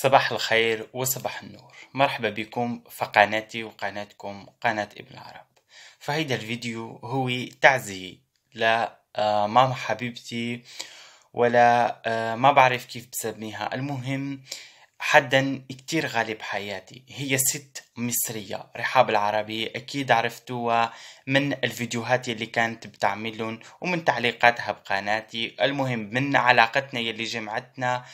صباح الخير وصباح النور مرحبا بكم في قناتي وقناتكم قناة ابن العرب فهيدا الفيديو هو تعزية آه، لماما حبيبتي ولا آه، ما بعرف كيف بسميها المهم حدا كتير غالي بحياتي هي ست مصرية رحاب العربي أكيد عرفتوها من الفيديوهات اللي كانت بتعملهم ومن تعليقاتها بقناتي المهم من علاقتنا يلي جمعتنا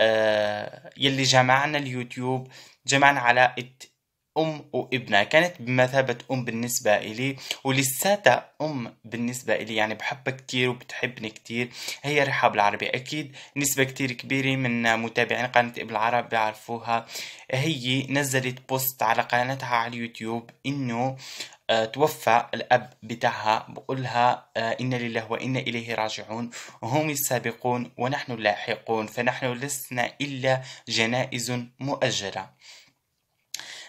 آه، يلي جمعنا اليوتيوب جمعنا علاقة أم وابنها كانت بمثابة أم بالنسبة إلي ولساتها أم بالنسبة إلي يعني بحبها كتير وبتحبني كتير هي رحاب العربي أكيد نسبة كتير كبيرة من متابعين قناة ابن العرب بيعرفوها هي نزلت بوست على قناتها على اليوتيوب إنه آه، توفى الأب بتاعها بقولها آه، إنا لله وإنا إليه راجعون هم السابقون ونحن اللاحقون فنحن لسنا إلا جنائز مؤجلة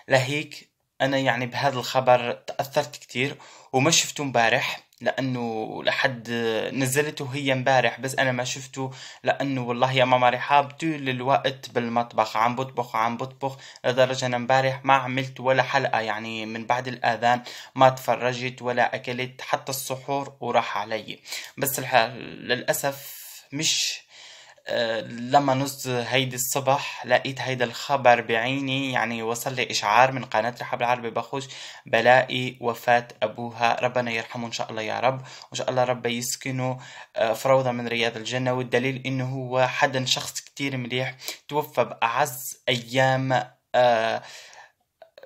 لهيك أنا يعني بهذا الخبر تأثرت كتير وما شفته مبارح لانه لحد نزلته هي امبارح بس انا ما شفته لانه والله يا ماما رحاب طول الوقت بالمطبخ عم بطبخ عم بطبخ لدرجه انا امبارح ما عملت ولا حلقه يعني من بعد الاذان ما تفرجت ولا اكلت حتى السحور وراح علي بس للاسف مش آه، لما نزت هيدي الصبح لقيت هيدا الخبر بعيني يعني وصل لي إشعار من قناة رحب العربي بخوش بلاقي وفاة أبوها ربنا يرحمه إن شاء الله يا رب وإن شاء الله رب يسكنه آه، فروضة من رياض الجنة والدليل إنه هو حدا شخص كتير مليح توفى بأعز أيام آه،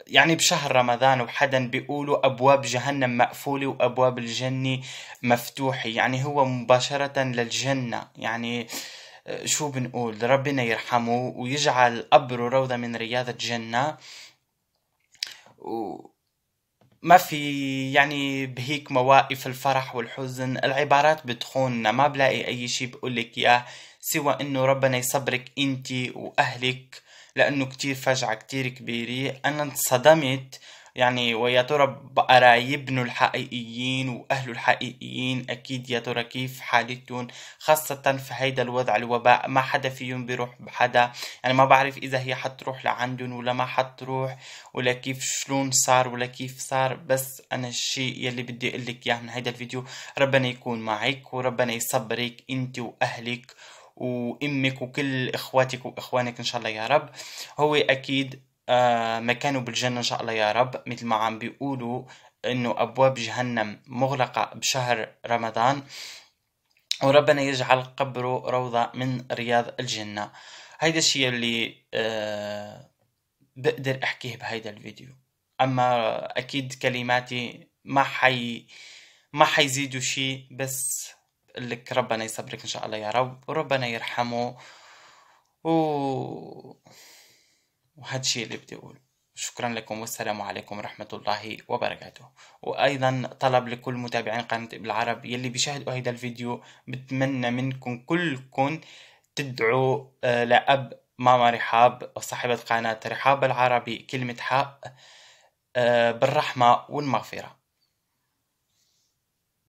يعني بشهر رمضان وحدا بيقولوا ابواب جهنم مقفوله وابواب الجنه مفتوحه يعني هو مباشره للجنه يعني شو بنقول ربنا يرحمه ويجعل قبره روضة من رياض الجنة وما ما في يعني بهيك مواقف الفرح والحزن العبارات بتخوننا ما بلاقي اي شي بقولك اياه سوى انه ربنا يصبرك انت واهلك لانه كتير فجعة كتير كبيرة انا انصدمت يعني ويا ترى قرايبنا الحقيقيين وأهله الحقيقيين أكيد يا ترى كيف حالتهم خاصة في هيدا الوضع الوباء ما حدا فيهم بيروح بحدا يعني ما بعرف إذا هي حتروح لعندهم ولا ما حتروح ولا كيف شلون صار ولا كيف صار بس أنا الشيء يلي بدي أقول لك إياه من هيدا الفيديو ربنا يكون معك وربنا يصبرك أنت وأهلك وامك وكل اخواتك واخوانك ان شاء الله يا رب هو اكيد آه، مكانه بالجنة إن شاء الله يا رب مثل ما عم بيقولوا إنه أبواب جهنم مغلقة بشهر رمضان وربنا يجعل قبره روضة من رياض الجنة هيدا الشيء اللي أه بقدر أحكيه بهيدا الفيديو أما أكيد كلماتي ما حي ما حيزيدوا شيء بس لك ربنا يصبرك إن شاء الله يا رب وربنا يرحمه و وهذا الشيء اللي بدي اقوله شكرا لكم والسلام عليكم ورحمة الله وبركاته وأيضا طلب لكل متابعين قناة بالعرب يلي بيشاهدوا هيدا الفيديو بتمنى منكم كلكم تدعوا آه، لأب ماما رحاب وصاحبة قناة رحاب العربي كلمة حق آه، بالرحمة والمغفرة